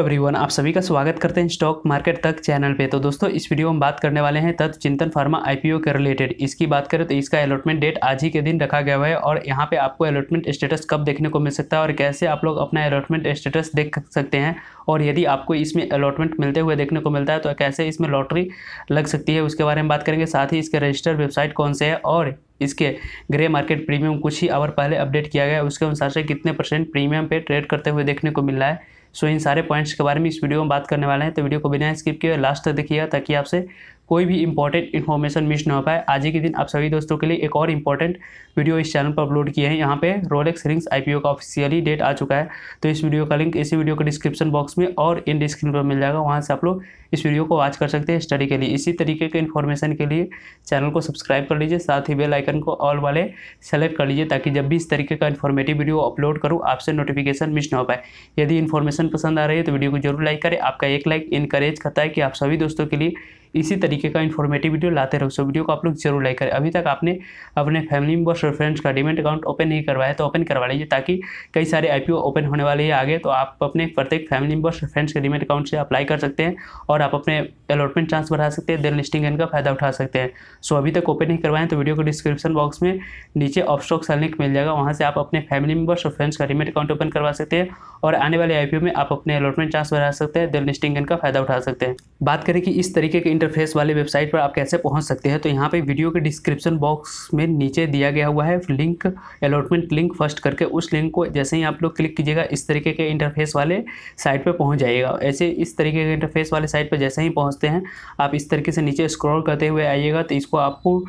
everyone आप सभी का स्वागत करते हैं स्टॉक मार्केट तक चैनल पे तो दोस्तों इस वीडियो में बात करने वाले हैं तत् चिंतन फार्मा आईपीओ के रिलेटेड इसकी बात करें तो इसका अलॉटमेंट डेट आज ही के दिन रखा गया है और यहाँ पे आपको अलॉटमेंट स्टेटस कब देखने को मिल सकता है और कैसे आप लोग अपना अलॉटमेंट स्टेटस देख सकते हैं और यदि आपको इसमें अलॉटमेंट मिलते हुए देखने को मिलता है तो कैसे इसमें लॉटरी लग सकती है उसके बारे में बात करेंगे साथ ही इसके रजिस्टर वेबसाइट कौन से है और इसके ग्रे मार्केट प्रीमियम कुछ ही आवर पहले अपडेट किया गया है उसके अनुसार से कितने परसेंट प्रीमियम पे ट्रेड करते हुए देखने को मिल रहा है सो इन सारे पॉइंट्स के बारे में इस वीडियो में बात करने वाले हैं तो वीडियो को बिना स्किप किए लास्ट तक देखिएगा ताकि आपसे कोई भी इंपॉर्टेंट इन्फॉर्मेशन मिस ना हो पाए आज ही के दिन आप सभी दोस्तों के लिए एक और इंपॉर्टेंट वीडियो इस चैनल पर अपलोड किए हैं यहाँ पे रोलेक्स रिंग्स आईपीओ का ऑफिशियली डेट आ चुका है तो इस वीडियो का लिंक इसी वीडियो के डिस्क्रिप्शन बॉक्स में और इन डिस्क्रिप्शन पर मिल जाएगा वहाँ से आप लोग इस वीडियो को वॉच कर सकते हैं स्टडी के लिए इसी तरीके के इन्फॉर्मेशन के लिए चैनल को सब्सक्राइब कर लीजिए साथ ही बेल आइकन को ऑल वाले सेलेक्ट कर लीजिए ताकि जब भी इस तरीके का इन्फॉर्मेटिव वीडियो अपलोड करूँ आपसे नोटिफिकेशन मिस ना हो पाए यदि इन्फॉर्मेशन पसंद आ रही है तो वीडियो को जरूर लाइक करें आपका एक लाइक इनकरेज करता है कि आप सभी दोस्तों के लिए इसी तरीके का इन्फॉर्मेटिव वीडियो लाते रहो सो वीडियो को आप लोग जरूर लाइक करें अभी तक आपने अपने फैमिली मेंबर्स और फ्रेंड्स का डिमेट अकाउंट ओपन नहीं करवाया तो ओपन करवा लीजिए ताकि कई सारे आई ओपन होने वाले हैं आगे तो आप अपने प्रत्येक फैमिली मेंबर्स और फ्रेंड्स के डिमेट अकाउंट से अप्लाई कर सकते हैं और आप अपने अलॉटमेंट चांस बढ़ा सकते हैं देन लिस्टिंग इनका फायदा उठा सकते हैं सो अभी तक ओपन नहीं करवाएं तो वीडियो को डिस्क्रिप्शन बॉक्स में नीचे ऑफ स्टॉक लिंक मिल जाएगा वहाँ से आप अपने फैमिली मेंबर्स और फ्रेंड्स का डिमेट अकाउंट ओपन करवा सकते हैं और आने वाले आई में आप अपने अलॉटमेंट चांस बढ़ा सकते हैं देन लिस्टिंग इनका फायदा उठा सकते हैं बात करें कि इस तरीके के इंटरफेस वाले वेबसाइट पर आप कैसे पहुंच सकते हैं तो यहाँ पे वीडियो के डिस्क्रिप्शन बॉक्स में नीचे दिया गया हुआ है लिंक अलॉटमेंट लिंक फर्स्ट करके उस लिंक को जैसे ही आप लोग क्लिक कीजिएगा इस तरीके के इंटरफेस वाले साइट पर पहुँच जाइएगा ऐसे इस तरीके के इंटरफेस वाले साइट पर जैसे ही पहुँचते हैं आप इस तरीके से नीचे स्क्रॉल करते हुए आइएगा तो इसको आपको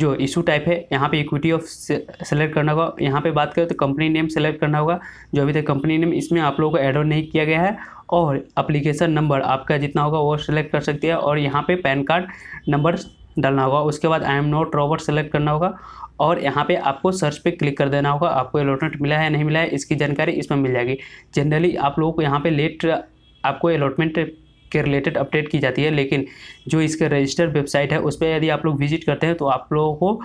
जो इशू टाइप है यहाँ पे इक्विटी ऑफ सेलेक्ट करना होगा यहाँ पे बात करें तो कंपनी नेम सेलेक्ट करना होगा जो अभी तक कंपनी नेम इसमें आप लोगों को एड ऑन नहीं किया गया है और अप्लीकेशन नंबर आपका जितना होगा वो सिलेक्ट कर सकती है और यहाँ पे पैन कार्ड नंबर डालना होगा उसके बाद I am not robot select करना होगा और यहाँ पे आपको सर्च पे क्लिक कर देना होगा आपको अलॉटमेंट मिला है नहीं मिला है इसकी जानकारी इसमें मिल जाएगी जनरली आप लोगों को यहाँ पे लेट आपको अलॉटमेंट के रिलेटेड अपडेट की जाती है लेकिन जो इसके रजिस्टर्ड वेबसाइट है उस पर यदि आप लोग विजिट करते हैं तो आप लोगों को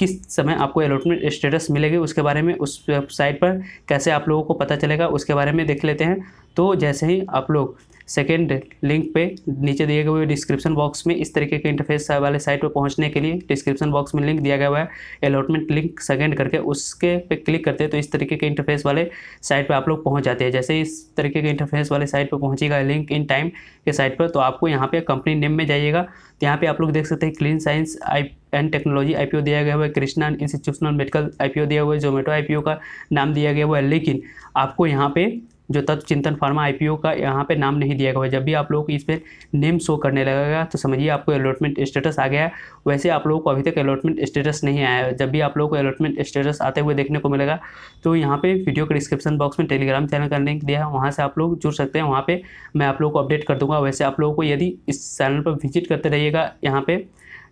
किस समय आपको अलॉटमेंट स्टेटस मिलेगी उसके बारे में उस वेबसाइट पर कैसे आप लोगों को पता चलेगा उसके बारे में देख लेते हैं तो जैसे ही आप लोग सेकेंड लिंक पे नीचे दिए गए हुए डिस्क्रिप्शन बॉक्स में इस तरीके के इंटरफेस वाले साइट पर पहुंचने के लिए डिस्क्रिप्शन बॉक्स में लिंक दिया गया हुआ है अलॉटमेंट लिंक सेकेंड करके उसके पे क्लिक करते हैं तो इस तरीके के इंटरफेस वाले साइट पर आप लोग पहुंच जाते हैं जैसे इस तरीके के इंटरफेस वाले साइट पर पहुँचेगा लिंक इन टाइम के साइट पर तो आपको यहाँ पर कंपनी नेम में जाइएगा तो यहाँ पर आप लोग देख सकते हैं clean science I and technology I दिया गया हुआ है कृष्णा इंस्टीट्यूशनल मेडिकल आई दिया हुआ है जोमेटो आई का नाम दिया गया हुआ है लेकिन आपको यहाँ पे जो तत्व चिंतन फार्मा आई का यहाँ पे नाम नहीं दिया गया जब भी आप लोग इस पर नेम शो करने लगेगा तो समझिए आपको अलॉटमेंट स्टेटस आ गया है वैसे आप लोगों को अभी तक अलॉटमेंट स्टेटस नहीं आया है जब भी आप लोग को अलॉटमेंट स्टेटस आते हुए देखने को मिलेगा तो यहाँ पे वीडियो के डिस्क्रिप्शन बॉक्स में टेलीग्राम चैनल का लिंक दिया है वहाँ से आप लोग जुड़ सकते हैं वहाँ पर मैं आप लोग को अपडेट कर दूँगा वैसे आप लोगों को यदि इस चैनल पर विजिट करते रहिएगा यहाँ पर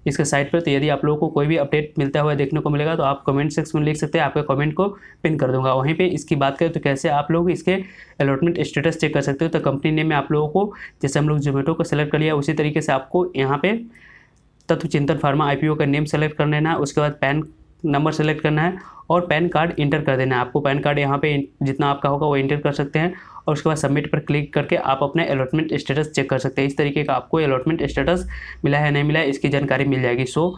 इसके साइट पर तो यदि आप लोगों को कोई भी अपडेट मिलता हुआ देखने को मिलेगा तो आप कमेंट सेक्शन में लिख सकते हैं आपके कमेंट को पिन कर दूंगा वहीं पे इसकी बात करें तो कैसे आप लोग इसके अलॉटमेंट स्टेटस चेक कर सकते हो तो कंपनी नेम में आप लोगों को जैसे हम लोग जोमेटो को सेलेक्ट कर लिया उसी तरीके से आपको यहाँ पर तत्व चिंतन फार्मा आई का नेम सेलेक्ट कर लेना उसके बाद पैन नंबर सेलेक्ट करना है और पैन कार्ड इंटर कर देना है आपको पैन कार्ड यहाँ पे जितना आपका होगा वो इंटर कर सकते हैं और उसके बाद सबमिट पर क्लिक करके आप अपने अलॉटमेंट स्टेटस चेक कर सकते हैं इस तरीके का आपको अलॉटमेंट स्टेटस मिला है नहीं मिला है इसकी जानकारी मिल जाएगी सो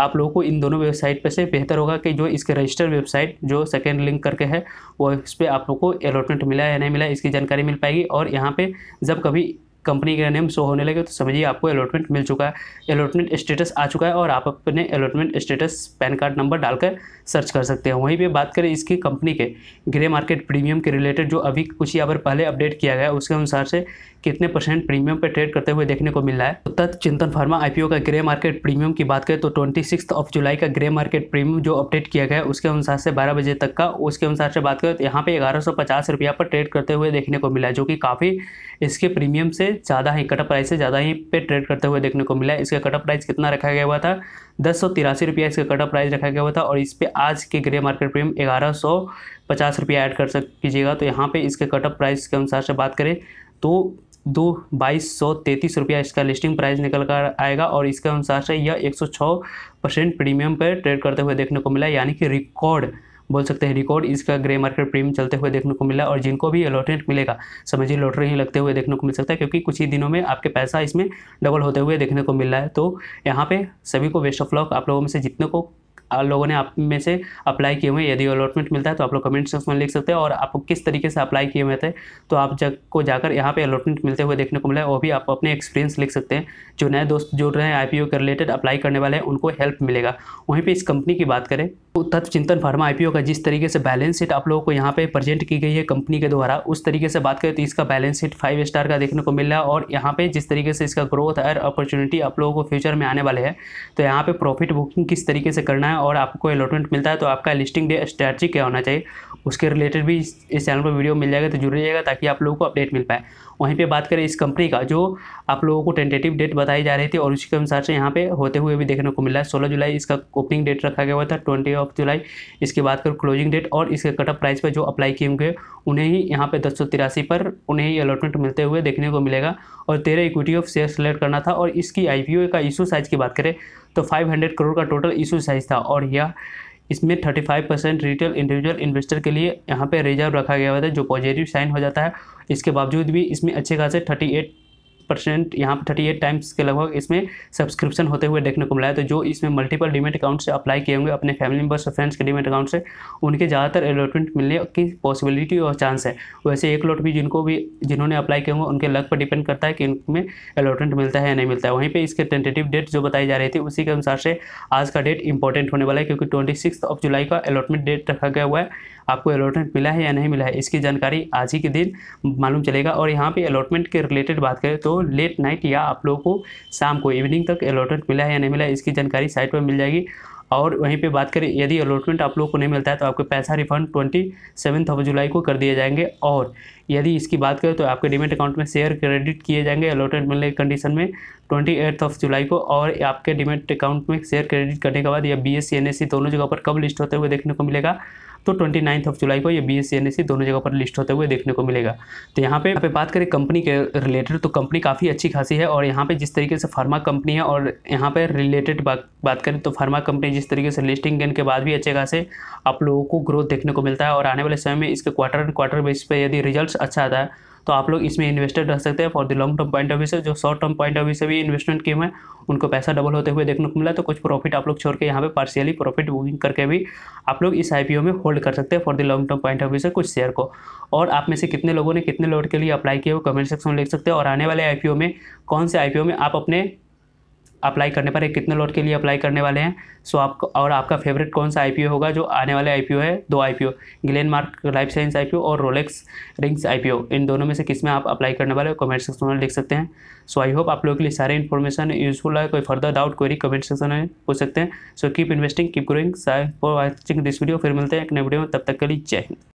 आप लोगों को इन दोनों वेबसाइट पर से बेहतर होगा कि जो इसके रजिस्टर वेबसाइट जो सेकेंड लिंक करके है वो इस पर आप लोग को अलॉटमेंट मिला या नहीं मिला इसकी जानकारी मिल पाएगी और यहाँ पे जब कभी कंपनी का नेम शो होने लगे तो समझिए आपको अलॉटमेंट मिल चुका है अलॉटमेंट स्टेटस आ चुका है और आप अपने allotment status PAN card number डालकर सर्च कर सकते हैं वहीं पे बात करें इसकी कंपनी के ग्रे मार्केट प्रीमियम के रिलेटेड जो अभी कुछ ही यहाँ पर पहले अपडेट किया गया उसके अनुसार से कितने परसेंट प्रीमियम पर ट्रेड करते हुए देखने को मिल रहा है तो तत् चिंतन फार्मा आईपीओ का ग्रे मार्केट प्रीमियम की बात करें तो ट्वेंटी ऑफ जुलाई का ग्रे मार्केट प्रीमियम जो अपडेट किया गया है उसके अनुसार से बारह बजे तक का उसके अनुसार से बात करें तो यहाँ पे ग्यारह रुपया पर ट्रेड करते हुए देखने को मिला है जो कि काफ़ी इसके प्रीमियम से ज़्यादा ही कटअप प्राइस से ज़्यादा ही पे ट्रेड करते हुए देखने को मिला है इसका कटअप प्राइस कितना रखा गया हुआ था दस सौ तिरासी रुपया इसका कटअप प्राइस रखा गया हुआ था और इस पर आज के ग्रे मार्केट प्रीमियम ग्यारह सौ पचास रुपया ऐड कर सक कीजिएगा तो यहाँ पे इसके कटअप प्राइस के अनुसार से बात करें तो दो बाईस सौ तैंतीस रुपया इसका लिस्टिंग प्राइस निकल कर आएगा और इसके अनुसार से यह एक सौ छः परसेंट प्रीमियम पर ट्रेड करते हुए देखने को मिला यानी कि रिकॉर्ड बोल सकते हैं रिकॉर्ड इसका ग्रे मार्केट प्रीमियम चलते हुए देखने को मिला और जिनको भी अलॉटमेंट मिलेगा समझिए लॉटरी ही लगते हुए देखने को मिल सकता है क्योंकि कुछ ही दिनों में आपके पैसा इसमें डबल होते हुए देखने को मिल रहा है तो यहाँ पे सभी को वेस्ट ऑफ लॉक आप लोगों में से जितने को आप लोगों ने आप में से अप्लाई किए हुए यदि अलॉटमेंट मिलता है तो आप लोग कमेंट सेक्शन में लिख सकते हैं और आपको किस तरीके से अप्लाई किए हुए थे तो आप जग को जाकर यहाँ पे अलॉटमेंट मिलते हुए देखने को मिला है वो भी आप अपने एक्सपीरियंस लिख सकते हैं जो नए दोस्त जुड़ रहे हैं आई के रिलेटेड अप्लाई करने वाले हैं उनको हेल्प मिलेगा वहीं पर इस कंपनी की बात करें तत्व चिंतन फार्मा आईपीओ का जिस तरीके से बैलेंस शीट आप लोगों को यहाँ पे प्रेजेंट की गई है कंपनी के द्वारा उस तरीके से बात करें तो इसका बैलेंस शीट फाइव स्टार का देखने को मिल रहा है और यहाँ पे जिस तरीके से इसका ग्रोथ और अपॉर्चुनिटी आप लोगों को फ्यूचर में आने वाले है तो यहाँ पे प्रॉफिट बुकिंग किस तरीके से करना है और आपको अलॉटमेंट मिलता है तो आपका लिस्टिंग डे स्ट्रैटी क्या होना चाहिए उसके रिलेटेड भी इस चैनल पर वीडियो मिल जाएगा तो जुड़ जाएगा ताकि आप लोगों को अपडेट मिल पाए वहीं पे बात करें इस कंपनी का जो आप लोगों को टेंटेटिव डेट बताई जा रही थी और उसी के अनुसार से यहाँ पे होते हुए भी देखने को मिला है सोलह जुलाई इसका ओपनिंग डेट रखा गया हुआ था ट्वेंटी ऑफ जुलाई इसके बाद कर क्लोजिंग डेट और इसके कटअप प्राइस पर जो अप्लाई किए हुए उन्हें ही यहाँ पे दस पर उन्हें ही अलॉटमेंट मिलते हुए देखने को मिलेगा और तेरह इक्विटी ऑफ शेयर सेलेक्ट करना था और इसकी आई का इशू साइज़ की बात करें तो फाइव करोड़ का टोटल इशू साइज़ था और यह इसमें 35 परसेंट रिटेल इंडिविजुअल इन्वेस्टर के लिए यहाँ पे रिजर्व रखा गया हुआ था जो पॉजिटिव साइन हो जाता है इसके बावजूद भी इसमें अच्छे खासे परसेंट यहाँ पर थर्टी एट टाइम्स के लगभग इसमें सब्सक्रिप्शन होते हुए देखने को मिला है तो जो इसमें मल्टीपल डिमेट अकाउंट से अप्लाई किए होंगे अपने फैमिली मेम्बर्स और फ्रेंड्स के डिमेट अकाउंट से उनके ज़्यादातर अलॉटमेंट मिलने की पॉसिबिलिटी और चांस है वैसे एक लॉट भी जिनको भी जिन्होंने अप्लाई किए होंगे उनके लक पर डिपेंड करता है कि उनमें अलॉटमेंट मिलता है या नहीं मिलता है वहीं पर इसके टेंटेटिव डेट जो बताई जा रही थी उसी के अनुसार से आज का डेट इंपॉर्टेंट होने वाला है क्योंकि ट्वेंटी ऑफ जुलाई का अलॉटमेंट डेट रखा गया हुआ है आपको अलॉटमेंट मिला है या नहीं मिला है इसकी जानकारी आज ही के दिन मालूम चलेगा और यहाँ पे अलॉटमेंट के रिलेटेड बात करें तो लेट नाइट या आप लोगों को शाम को इवनिंग तक अलॉटमेंट मिला है या नहीं मिला है इसकी जानकारी साइट पर मिल जाएगी और वहीं पे बात करें यदि अलॉटमेंट आप लोगों को नहीं मिलता है तो आपके पैसा रिफंड ट्वेंटी सेवन्थ ऑफ जुलाई को कर दिए जाएंगे और यदि इसकी बात करें तो आपके डिमेट अकाउंट में शेयर क्रेडिट किए जाएंगे अलॉटमेंट मिलने की कंडीशन में ट्वेंटी एट्थ ऑफ जुलाई को और आपके डिमेट अकाउंट में शेयर क्रेडिट करने के बाद या B S C N S C दोनों जगह पर कब लिस्ट होते हुए देखने को मिलेगा तो ट्वेंटी नाइन्थ ऑफ जुलाई को ये बी एस दोनों जगह पर लिस्ट होते हुए देखने को मिलेगा तो यहाँ पे यहाँ पे बात करें कंपनी के रिलेटेड तो कंपनी काफ़ी अच्छी खासी है और यहाँ पे जिस तरीके से फार्मा कंपनी है और यहाँ पे रिलेटेड बात बात करें तो फार्मा कंपनी जिस तरीके से लिस्टिंग गेन के बाद भी अच्छे खासे आप लोगों को ग्रोथ देखने को मिलता है और आने वाले समय में इसके क्वार्टर एंड क्वार्टर बेस पर यदि रिजल्ट अच्छा आता है तो आप लोग इसमें इन्वेस्टेड रह सकते हैं for the long term point of view से जो short term point of view से भी इन्वेस्टमेंट किए हैं उनको पैसा डबल होते हुए देखने को मिला तो कुछ प्रॉफिट आप लोग छोड़ के यहाँ पे पार्शियली प्रॉफिट बुकिंग करके भी आप लोग इस आई में होल्ड कर सकते हैं for the long term point of view से कुछ शेयर को और आप में से कितने लोगों ने कितने लोड के लिए अप्लाई किया वो कमेंट सेक्शन में लिख सकते हैं और आने वाले आई में कौन से आई में आप अपने अप्लाई करने पर कितने लॉट के लिए अप्लाई करने वाले हैं सो आप और आपका फेवरेट कौन सा आईपीओ होगा जो आने वाले आईपीओ है दो IPO Glenmark life science IPO और रोलेक्स रिंग्स आईपीओ इन दोनों में से किस में आप अप्लाई करने वाले हो कमेंट सेक्शन में लिख सकते हैं सो आई होप आप लोगों के लिए सारे इन्फॉर्मेशन यूजफुल है कोई further doubt query comment section में पूछ सकते हैं so keep investing keep growing for watching this video फिर मिलते हैं एक नए वीडियो में तब तक के लिए जय हिंद